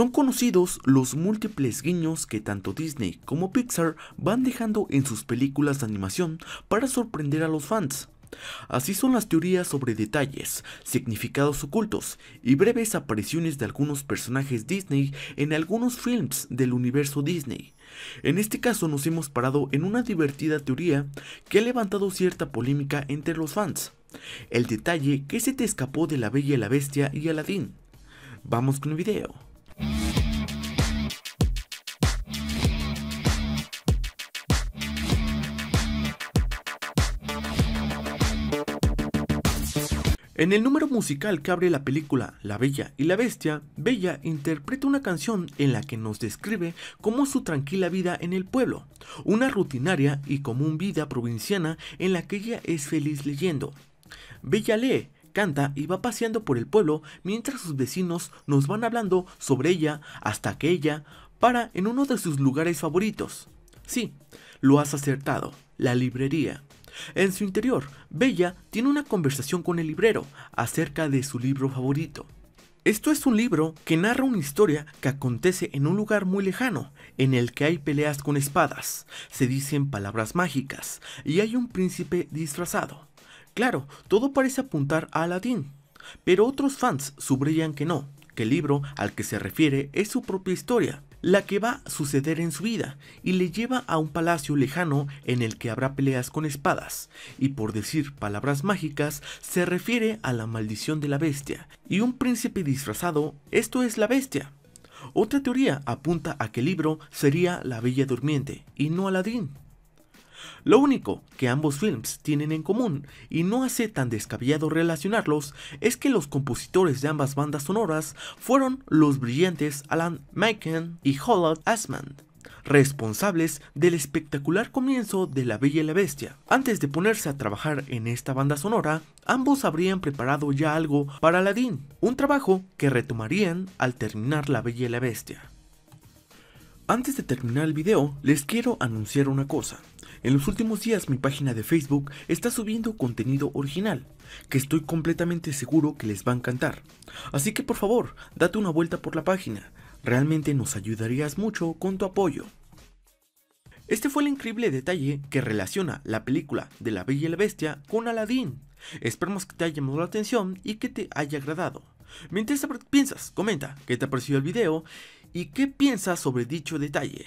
Son conocidos los múltiples guiños que tanto Disney como Pixar van dejando en sus películas de animación para sorprender a los fans. Así son las teorías sobre detalles, significados ocultos y breves apariciones de algunos personajes Disney en algunos films del universo Disney. En este caso nos hemos parado en una divertida teoría que ha levantado cierta polémica entre los fans. El detalle que se te escapó de la Bella y la Bestia y Aladdin. Vamos con el video. En el número musical que abre la película La Bella y la Bestia, Bella interpreta una canción en la que nos describe cómo su tranquila vida en el pueblo, una rutinaria y común vida provinciana en la que ella es feliz leyendo. Bella lee, canta y va paseando por el pueblo mientras sus vecinos nos van hablando sobre ella hasta que ella para en uno de sus lugares favoritos. Sí, lo has acertado, la librería. En su interior, Bella tiene una conversación con el librero acerca de su libro favorito. Esto es un libro que narra una historia que acontece en un lugar muy lejano, en el que hay peleas con espadas, se dicen palabras mágicas y hay un príncipe disfrazado. Claro, todo parece apuntar a Aladdin, pero otros fans subrayan que no, que el libro al que se refiere es su propia historia, la que va a suceder en su vida y le lleva a un palacio lejano en el que habrá peleas con espadas, y por decir palabras mágicas se refiere a la maldición de la bestia, y un príncipe disfrazado, esto es la bestia. Otra teoría apunta a que el libro sería La Bella Durmiente y no Aladín. Lo único que ambos films tienen en común, y no hace tan descabellado relacionarlos, es que los compositores de ambas bandas sonoras fueron los brillantes Alan MacKen y Holland Asman responsables del espectacular comienzo de La Bella y la Bestia. Antes de ponerse a trabajar en esta banda sonora, ambos habrían preparado ya algo para Aladdin, un trabajo que retomarían al terminar La Bella y la Bestia. Antes de terminar el video, les quiero anunciar una cosa. En los últimos días mi página de Facebook está subiendo contenido original, que estoy completamente seguro que les va a encantar. Así que por favor, date una vuelta por la página, realmente nos ayudarías mucho con tu apoyo. Este fue el increíble detalle que relaciona la película de la Bella y la Bestia con Aladdin. Esperamos que te haya llamado la atención y que te haya agradado. Mientras piensas, comenta qué te ha parecido el video y qué piensas sobre dicho detalle.